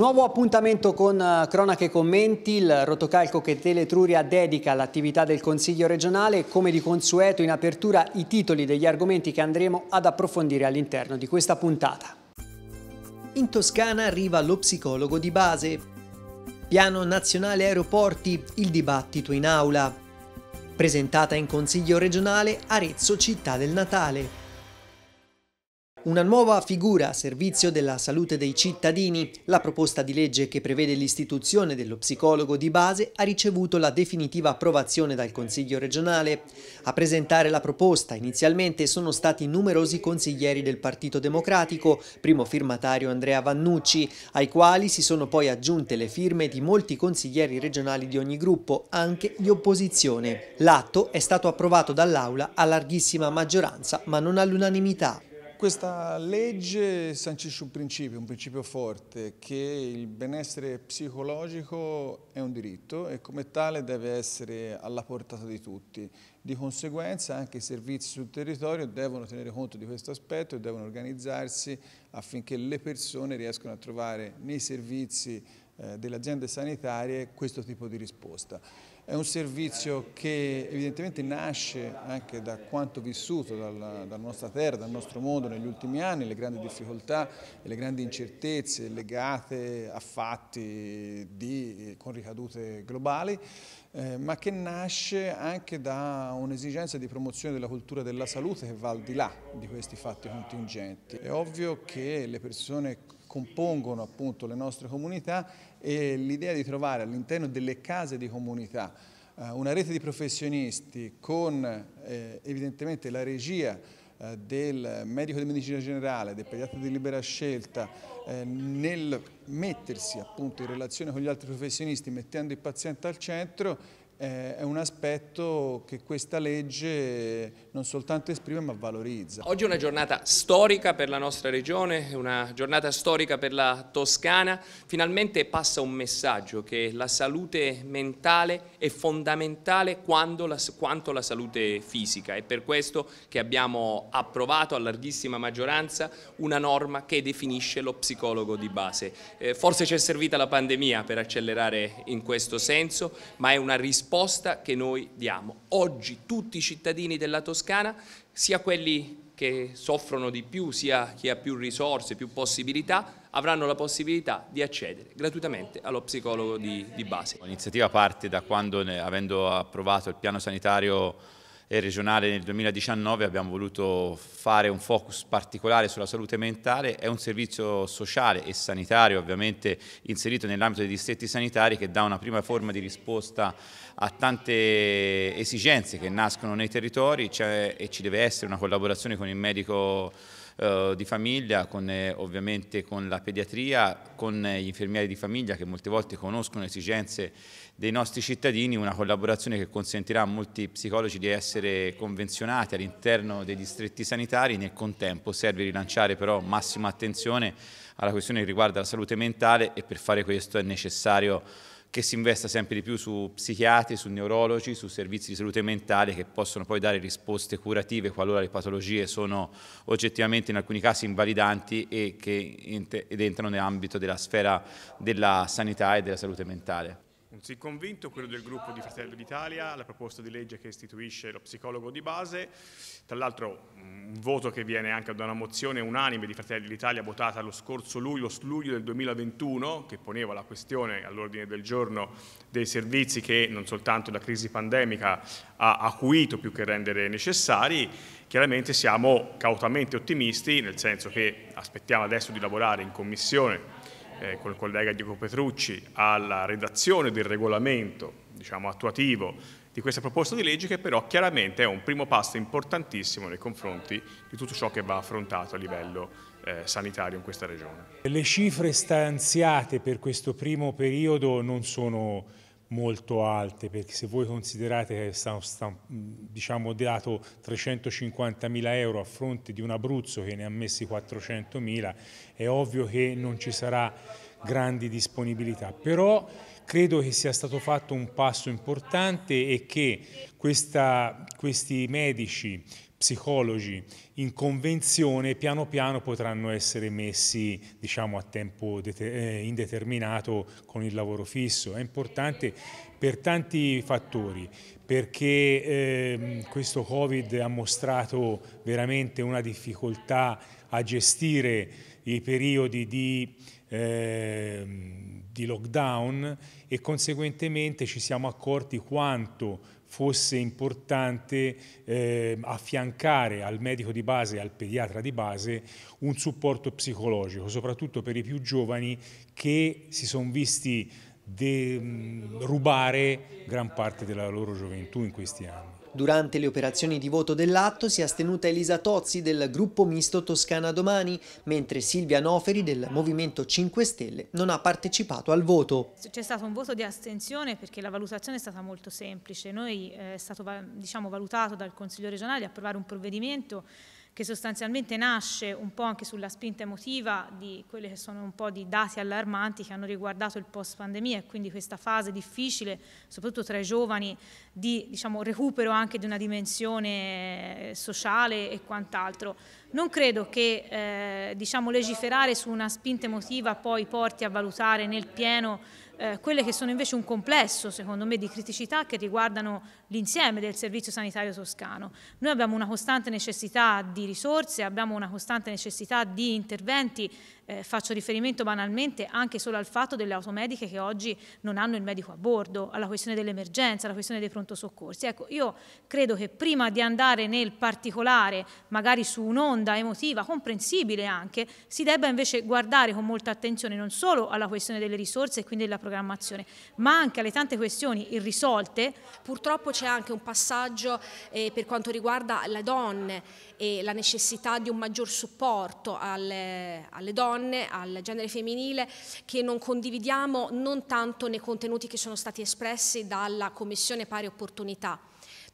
Un nuovo appuntamento con eh, Cronache e Commenti, il rotocalco che Teletruria dedica all'attività del Consiglio regionale e come di consueto in apertura i titoli degli argomenti che andremo ad approfondire all'interno di questa puntata. In Toscana arriva lo psicologo di base. Piano nazionale aeroporti, il dibattito in aula. Presentata in Consiglio regionale Arezzo Città del Natale. Una nuova figura a servizio della salute dei cittadini, la proposta di legge che prevede l'istituzione dello psicologo di base ha ricevuto la definitiva approvazione dal Consiglio regionale. A presentare la proposta inizialmente sono stati numerosi consiglieri del Partito Democratico, primo firmatario Andrea Vannucci, ai quali si sono poi aggiunte le firme di molti consiglieri regionali di ogni gruppo, anche di opposizione. L'atto è stato approvato dall'Aula a larghissima maggioranza ma non all'unanimità. Questa legge sancisce un principio, un principio forte, che il benessere psicologico è un diritto e come tale deve essere alla portata di tutti. Di conseguenza anche i servizi sul territorio devono tenere conto di questo aspetto e devono organizzarsi affinché le persone riescano a trovare nei servizi eh, delle aziende sanitarie questo tipo di risposta. È un servizio che evidentemente nasce anche da quanto vissuto dalla, dalla, nostra terra, dal nostro mondo negli ultimi anni, le grandi difficoltà e le grandi incertezze legate a fatti di, con ricadute globali, eh, ma che nasce anche da un'esigenza di promozione della cultura della salute che va al di là di questi fatti contingenti. È ovvio che le persone compongono appunto le nostre comunità e l'idea di trovare all'interno delle case di comunità eh, una rete di professionisti con eh, evidentemente la regia eh, del medico di medicina generale, del pediatra di libera scelta, eh, nel mettersi appunto in relazione con gli altri professionisti, mettendo il paziente al centro eh, è un aspetto che questa legge non soltanto esprime ma valorizza. Oggi è una giornata storica per la nostra regione, una giornata storica per la Toscana, finalmente passa un messaggio che la salute mentale è fondamentale la, quanto la salute fisica è per questo che abbiamo approvato a larghissima maggioranza una norma che definisce lo psicologo di base. Eh, forse ci è servita la pandemia per accelerare in questo senso ma è una risposta risposta che noi diamo. Oggi tutti i cittadini della Toscana, sia quelli che soffrono di più, sia chi ha più risorse, più possibilità, avranno la possibilità di accedere gratuitamente allo psicologo di, di base. L'iniziativa parte da quando, avendo approvato il piano sanitario e regionale nel 2019 abbiamo voluto fare un focus particolare sulla salute mentale, è un servizio sociale e sanitario ovviamente inserito nell'ambito dei distretti sanitari che dà una prima forma di risposta a tante esigenze che nascono nei territori cioè, e ci deve essere una collaborazione con il medico eh, di famiglia, con, eh, ovviamente con la pediatria, con gli infermieri di famiglia che molte volte conoscono esigenze dei nostri cittadini una collaborazione che consentirà a molti psicologi di essere convenzionati all'interno dei distretti sanitari, nel contempo serve rilanciare però massima attenzione alla questione che riguarda la salute mentale e per fare questo è necessario che si investa sempre di più su psichiatri, su neurologi, su servizi di salute mentale che possono poi dare risposte curative qualora le patologie sono oggettivamente in alcuni casi invalidanti e ed entrano nell'ambito della sfera della sanità e della salute mentale. Un sì convinto, quello del gruppo di Fratelli d'Italia, la proposta di legge che istituisce lo psicologo di base, tra l'altro un voto che viene anche da una mozione unanime di Fratelli d'Italia votata lo scorso luglio, luglio del 2021, che poneva la questione all'ordine del giorno dei servizi che non soltanto la crisi pandemica ha acuito più che rendere necessari, chiaramente siamo cautamente ottimisti, nel senso che aspettiamo adesso di lavorare in commissione eh, col collega Diego Petrucci alla redazione del regolamento diciamo, attuativo di questa proposta di legge che però chiaramente è un primo passo importantissimo nei confronti di tutto ciò che va affrontato a livello eh, sanitario in questa regione. Le cifre stanziate per questo primo periodo non sono molto alte, perché se voi considerate che è stato, stato diciamo, dato 350.000 euro a fronte di un Abruzzo che ne ha messi 400.000, è ovvio che non ci sarà grandi disponibilità. Però Credo che sia stato fatto un passo importante e che questa, questi medici, psicologi in convenzione piano piano potranno essere messi diciamo, a tempo eh, indeterminato con il lavoro fisso. È importante per tanti fattori, perché eh, questo Covid ha mostrato veramente una difficoltà a gestire i periodi di... Eh, di lockdown e conseguentemente ci siamo accorti quanto fosse importante eh, affiancare al medico di base, al pediatra di base, un supporto psicologico, soprattutto per i più giovani che si sono visti de, mh, mm, rubare gran parte della loro gioventù in questi anni. Durante le operazioni di voto dell'atto si è astenuta Elisa Tozzi del gruppo misto Toscana Domani, mentre Silvia Noferi del Movimento 5 Stelle non ha partecipato al voto. C'è stato un voto di astensione perché la valutazione è stata molto semplice. Noi eh, è stato diciamo, valutato dal Consiglio regionale di approvare un provvedimento che sostanzialmente nasce un po' anche sulla spinta emotiva di quelli che sono un po' di dati allarmanti che hanno riguardato il post pandemia e quindi questa fase difficile, soprattutto tra i giovani, di diciamo, recupero anche di una dimensione eh, sociale e quant'altro. Non credo che eh, diciamo, legiferare su una spinta emotiva poi porti a valutare nel pieno eh, quelle che sono invece un complesso, secondo me, di criticità che riguardano l'insieme del servizio sanitario toscano. Noi abbiamo una costante necessità di risorse, abbiamo una costante necessità di interventi, eh, faccio riferimento banalmente anche solo al fatto delle automediche che oggi non hanno il medico a bordo, alla questione dell'emergenza, alla questione dei pronto soccorsi. Ecco, io credo che prima di andare nel particolare, magari su un'onda emotiva, comprensibile anche, si debba invece guardare con molta attenzione non solo alla questione delle risorse e quindi della protezione, programmazione, ma anche alle tante questioni irrisolte. Purtroppo c'è anche un passaggio eh, per quanto riguarda le donne e la necessità di un maggior supporto alle, alle donne, al genere femminile, che non condividiamo non tanto nei contenuti che sono stati espressi dalla Commissione Pari Opportunità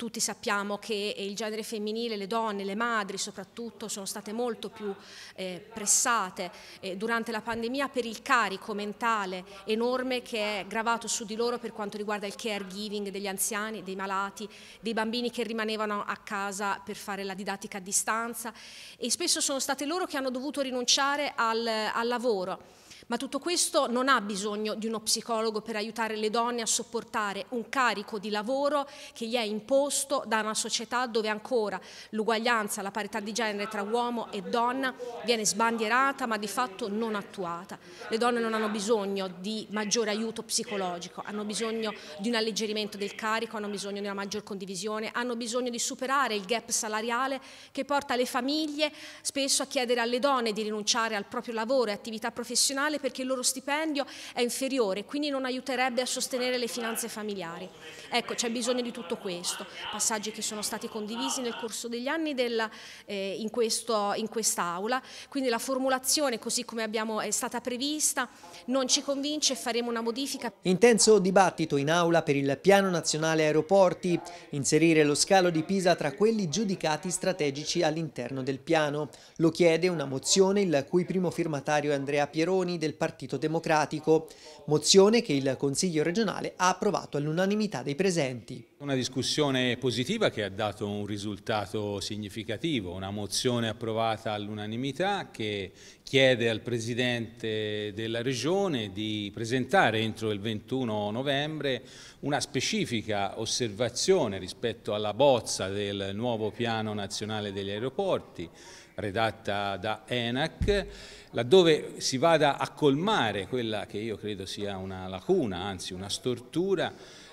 tutti sappiamo che eh, il genere femminile, le donne, le madri soprattutto sono state molto più eh, pressate eh, durante la pandemia per il carico mentale enorme che è gravato su di loro per quanto riguarda il caregiving degli anziani, dei malati, dei bambini che rimanevano a casa per fare la didattica a distanza e spesso sono state loro che hanno dovuto rinunciare al, al lavoro ma tutto questo non ha bisogno di uno psicologo per aiutare le donne a sopportare un carico di lavoro che gli è imposto da una società dove ancora l'uguaglianza, la parità di genere tra uomo e donna viene sbandierata ma di fatto non attuata. Le donne non hanno bisogno di maggiore aiuto psicologico, hanno bisogno di un alleggerimento del carico, hanno bisogno di una maggior condivisione, hanno bisogno di superare il gap salariale che porta le famiglie spesso a chiedere alle donne di rinunciare al proprio lavoro e attività professionale perché il loro stipendio è inferiore, quindi non aiuterebbe a sostenere le finanze familiari. Ecco, c'è bisogno di tutto questo, passaggi che sono stati condivisi nel corso degli anni della, eh, in, questo, in quest'Aula, quindi la formulazione così come abbiamo, è stata prevista non ci convince e faremo una modifica. Intenso dibattito in aula per il Piano Nazionale Aeroporti, inserire lo scalo di Pisa tra quelli giudicati strategici all'interno del piano. Lo chiede una mozione il cui primo firmatario è Andrea Pieroni del Partito Democratico, mozione che il Consiglio regionale ha approvato all'unanimità dei presenti. Una discussione positiva che ha dato un risultato significativo, una mozione approvata all'unanimità che chiede al Presidente della Regione di presentare entro il 21 novembre una specifica osservazione rispetto alla bozza del nuovo piano nazionale degli aeroporti redatta da ENAC, laddove si vada a colmare quella che io credo sia una lacuna, anzi una stortura,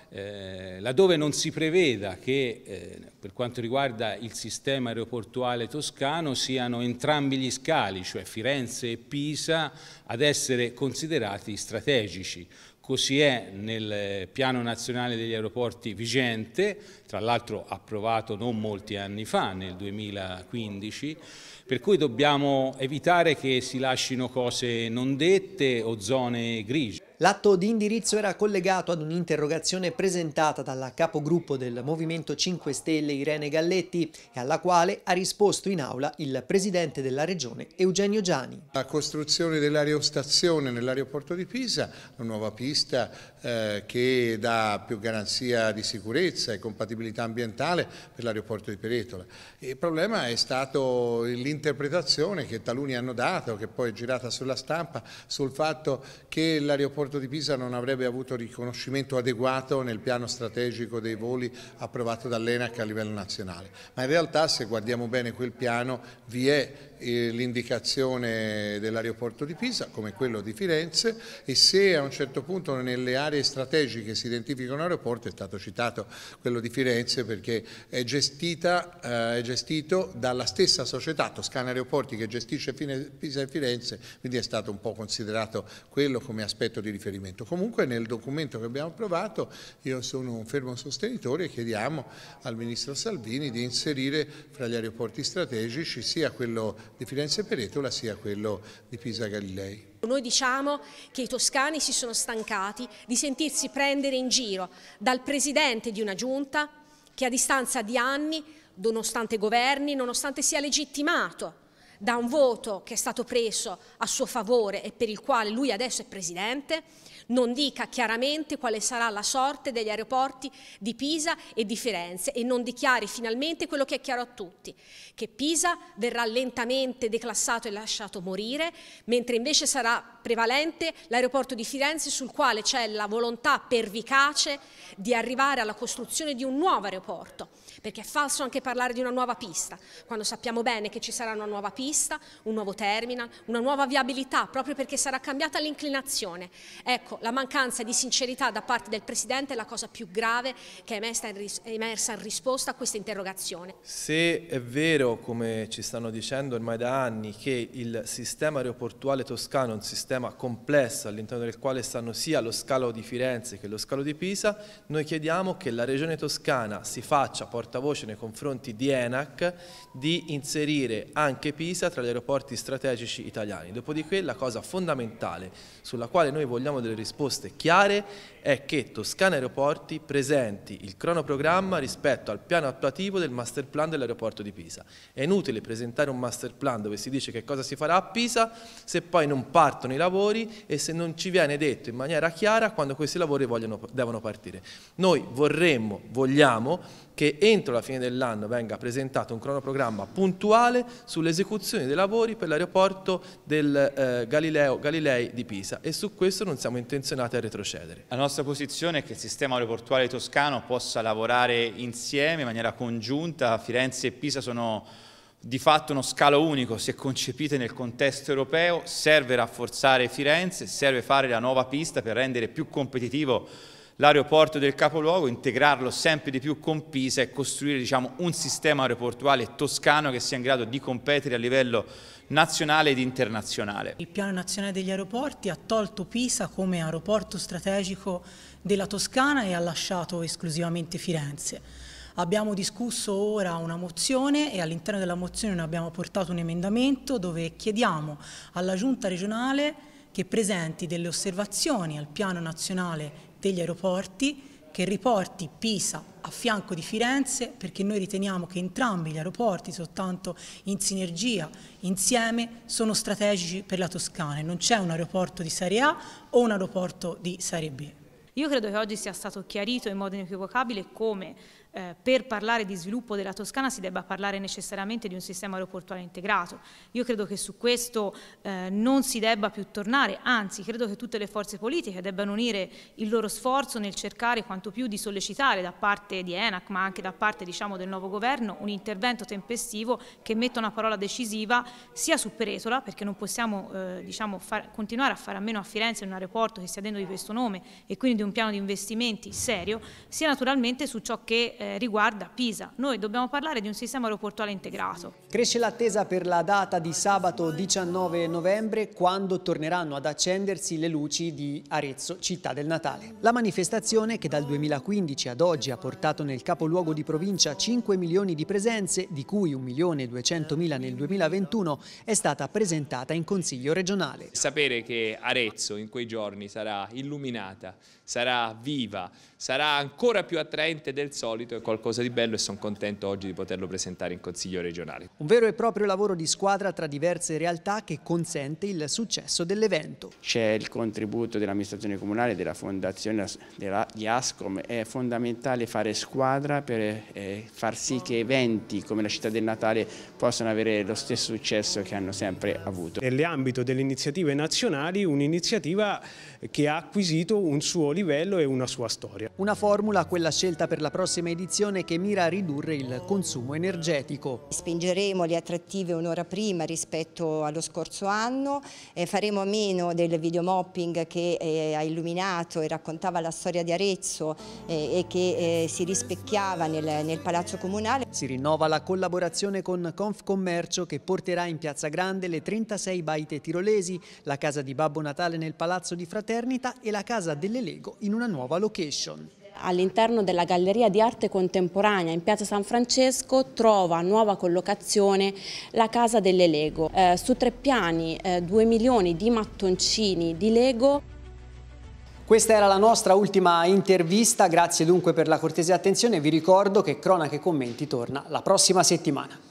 eh, laddove non si preveda che eh, per quanto riguarda il sistema aeroportuale toscano siano entrambi gli scali, cioè Firenze e Pisa, ad essere considerati strategici, Così è nel piano nazionale degli aeroporti vigente, tra l'altro approvato non molti anni fa, nel 2015, per cui dobbiamo evitare che si lasciano cose non dette o zone grigie. L'atto di indirizzo era collegato ad un'interrogazione presentata dalla capogruppo del Movimento 5 Stelle Irene Galletti e alla quale ha risposto in aula il presidente della regione Eugenio Giani. La costruzione dell'aerostazione nell'aeroporto di Pisa, una nuova pista eh, che dà più garanzia di sicurezza e compatibilità ambientale per l'aeroporto di Peretola. Il problema è stato l'interpretazione che taluni hanno dato, che poi è girata sulla stampa, sul fatto che l'aeroporto Porto di Pisa non avrebbe avuto riconoscimento adeguato nel piano strategico dei voli approvato dall'ENAC a livello nazionale, ma in realtà se guardiamo bene quel piano vi è eh, l'indicazione dell'aeroporto di Pisa come quello di Firenze e se a un certo punto nelle aree strategiche si identifica un aeroporto, è stato citato quello di Firenze perché è, gestita, eh, è gestito dalla stessa società Toscana Aeroporti che gestisce Pisa e Firenze, quindi è stato un po' considerato quello come aspetto di riferimento. Comunque nel documento che abbiamo approvato io sono un fermo sostenitore e chiediamo al Ministro Salvini di inserire fra gli aeroporti strategici sia quello di Firenze Peretola sia quello di Pisa Galilei. Noi diciamo che i toscani si sono stancati di sentirsi prendere in giro dal presidente di una giunta che a distanza di anni, nonostante governi, nonostante sia legittimato da un voto che è stato preso a suo favore e per il quale lui adesso è presidente, non dica chiaramente quale sarà la sorte degli aeroporti di Pisa e di Firenze e non dichiari finalmente quello che è chiaro a tutti, che Pisa verrà lentamente declassato e lasciato morire, mentre invece sarà prevalente l'aeroporto di Firenze sul quale c'è la volontà pervicace di arrivare alla costruzione di un nuovo aeroporto perché è falso anche parlare di una nuova pista, quando sappiamo bene che ci sarà una nuova pista, un nuovo terminal, una nuova viabilità, proprio perché sarà cambiata l'inclinazione. Ecco, la mancanza di sincerità da parte del Presidente è la cosa più grave che è emersa in, risposta a questa interrogazione. Se è vero, come ci stanno dicendo ormai da anni, che il sistema aeroportuale toscano è un sistema complesso all'interno del quale stanno sia lo scalo di Firenze che lo scalo di Pisa, noi chiediamo che la Regione Toscana si faccia portavoce portavoce nei confronti di ENAC di inserire anche Pisa tra gli aeroporti strategici italiani. Dopodiché la cosa fondamentale sulla quale noi vogliamo delle risposte chiare è che Toscana Aeroporti presenti il cronoprogramma rispetto al piano attuativo del master plan dell'aeroporto di Pisa. È inutile presentare un master plan dove si dice che cosa si farà a Pisa se poi non partono i lavori e se non ci viene detto in maniera chiara quando questi lavori vogliono, devono partire. Noi vorremmo, vogliamo che entro la fine dell'anno venga presentato un cronoprogramma puntuale sull'esecuzione dei lavori per l'aeroporto del eh, Galileo Galilei di Pisa e su questo non siamo intenzionati a retrocedere. nostra nostra posizione è che il sistema aeroportuale toscano possa lavorare insieme in maniera congiunta. Firenze e Pisa sono di fatto uno scalo unico, se concepite nel contesto europeo, serve rafforzare Firenze, serve fare la nuova pista per rendere più competitivo l'aeroporto del capoluogo, integrarlo sempre di più con Pisa e costruire diciamo, un sistema aeroportuale toscano che sia in grado di competere a livello nazionale ed internazionale. Il piano nazionale degli aeroporti ha tolto Pisa come aeroporto strategico della Toscana e ha lasciato esclusivamente Firenze. Abbiamo discusso ora una mozione e all'interno della mozione noi abbiamo portato un emendamento dove chiediamo alla giunta regionale che presenti delle osservazioni al piano nazionale degli aeroporti che riporti Pisa a fianco di Firenze perché noi riteniamo che entrambi gli aeroporti, soltanto in sinergia, insieme, sono strategici per la Toscana. e Non c'è un aeroporto di serie A o un aeroporto di serie B. Io credo che oggi sia stato chiarito in modo inequivocabile come eh, per parlare di sviluppo della Toscana si debba parlare necessariamente di un sistema aeroportuale integrato. Io credo che su questo eh, non si debba più tornare, anzi credo che tutte le forze politiche debbano unire il loro sforzo nel cercare quanto più di sollecitare da parte di ENAC ma anche da parte diciamo, del nuovo governo un intervento tempestivo che metta una parola decisiva sia su Peretola perché non possiamo eh, diciamo, far, continuare a fare a meno a Firenze in un aeroporto che stia dentro di questo nome e quindi di un piano di investimenti serio, sia naturalmente su ciò che eh, riguarda Pisa. Noi dobbiamo parlare di un sistema aeroportuale integrato. Cresce l'attesa per la data di sabato 19 novembre quando torneranno ad accendersi le luci di Arezzo, città del Natale. La manifestazione che dal 2015 ad oggi ha portato nel capoluogo di provincia 5 milioni di presenze, di cui 1 milione e 200 mila nel 2021, è stata presentata in Consiglio regionale. Sapere che Arezzo in quei giorni sarà illuminata, sarà viva, sarà ancora più attraente del solito, è qualcosa di bello e sono contento oggi di poterlo presentare in Consiglio regionale. Un vero e proprio lavoro di squadra tra diverse realtà che consente il successo dell'evento. C'è il contributo dell'amministrazione comunale, della fondazione della, di Ascom, è fondamentale fare squadra per eh, far sì che eventi come la città del Natale possano avere lo stesso successo che hanno sempre avuto. Nell'ambito delle iniziative nazionali un'iniziativa che ha acquisito un suo livello e una sua storia. Italia. Una formula, quella scelta per la prossima edizione, che mira a ridurre il consumo energetico. Spingeremo le attrattive un'ora prima rispetto allo scorso anno, eh, faremo a meno del videomopping che eh, ha illuminato e raccontava la storia di Arezzo eh, e che eh, si rispecchiava nel, nel Palazzo Comunale. Si rinnova la collaborazione con Confcommercio che porterà in Piazza Grande le 36 baite tirolesi, la casa di Babbo Natale nel Palazzo di Fraternita e la casa delle Lego in una nuova location. All'interno della Galleria di Arte Contemporanea in Piazza San Francesco trova nuova collocazione la Casa delle Lego. Eh, su tre piani, eh, 2 milioni di mattoncini di Lego. Questa era la nostra ultima intervista, grazie dunque per la cortese attenzione vi ricordo che Cronache Commenti torna la prossima settimana.